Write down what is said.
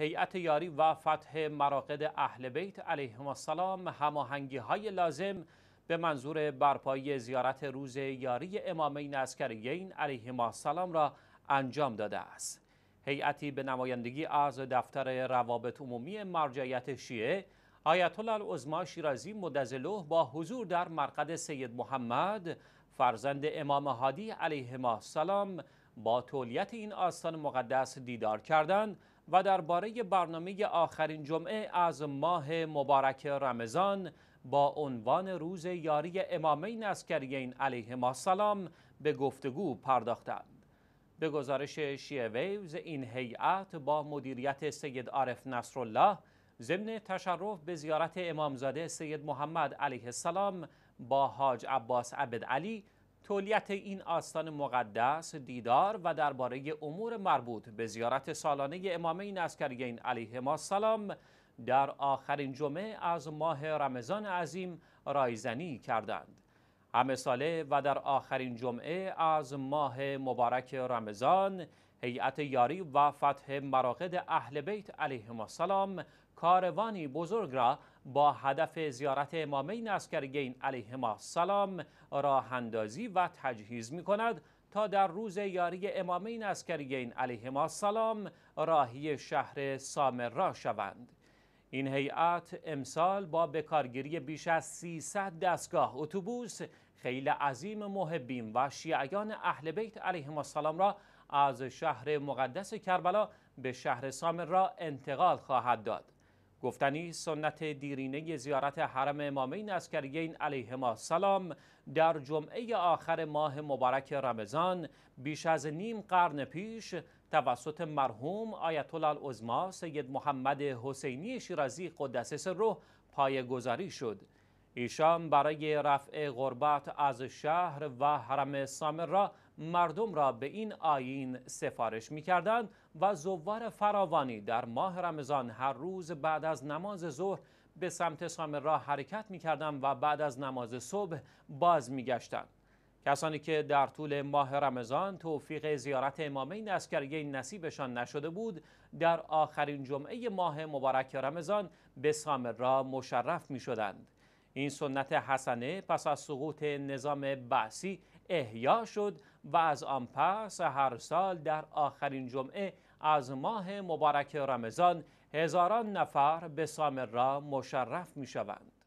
هیئت یاری و فتح مراقد اهل بیت علیهم السلام هماهنگی های لازم به منظور برپایی زیارت روز یاری امامین عسکریین علیهم السلام را انجام داده است. هیئتی به نمایندگی از دفتر روابط عمومی مرجعیت شیعه آیت الله شیرازی مدظله با حضور در مرقد سید محمد فرزند امام هادی علیه السلام با تولیت این آستان مقدس دیدار کردند و درباره برنامه آخرین جمعه از ماه مبارک رمضان با عنوان روز یاری امامین اسکریین علیه ما سلام به گفتگو پرداختند. به گزارش شیعه ویوز این هیئت با مدیریت سید عارف نصرالله ضمن تشرف به زیارت امامزاده سید محمد علیه السلام با حاج عباس عبد علی تولیت این آستان مقدس دیدار و درباره امور مربوط به زیارت سالانه امامین این عسکریین علیه ما سلام در آخرین جمعه از ماه رمضان عظیم رایزنی کردند. همه ساله و در آخرین جمعه از ماه مبارک رمضان هیئت یاری و فتح مراقد اهل بیت علیهم السلام کاروانی بزرگ را با هدف زیارت امامین اسکرگین علیه السلام راه اندازی و تجهیز می کند تا در روز یاری امامین اسکرگین علیهما السلام راهی شهر سامر را شوند. این هیئت امسال با بکارگیری بیش از 300 دستگاه اتوبوس خیلی عظیم محبین و شیعیان اهل بیت علیهم السلام را از شهر مقدس کربلا به شهر سامر را انتقال خواهد داد. گفتنی سنت دیرینه زیارت حرم امامین اسکریین علیه ما سلام در جمعه آخر ماه مبارک رمضان بیش از نیم قرن پیش توسط مرحوم آیت الله سید محمد حسینی شیرازی قدس پای گذاری شد ایشان برای رفع غربت از شهر و حرم را مردم را به این آین سفارش می و زوار فراوانی در ماه رمضان هر روز بعد از نماز ظهر به سمت را حرکت می و بعد از نماز صبح باز می گشتند. کسانی که در طول ماه رمضان توفیق زیارت امامین اسکریه نصیبشان نشده بود در آخرین جمعه ماه مبارک رمضان به را مشرف می شدند. این سنت حسنه پس از سقوط نظام بعثی احیا شد و از آن پس هر سال در آخرین جمعه از ماه مبارک رمضان هزاران نفر به سامرا مشرف می شوند.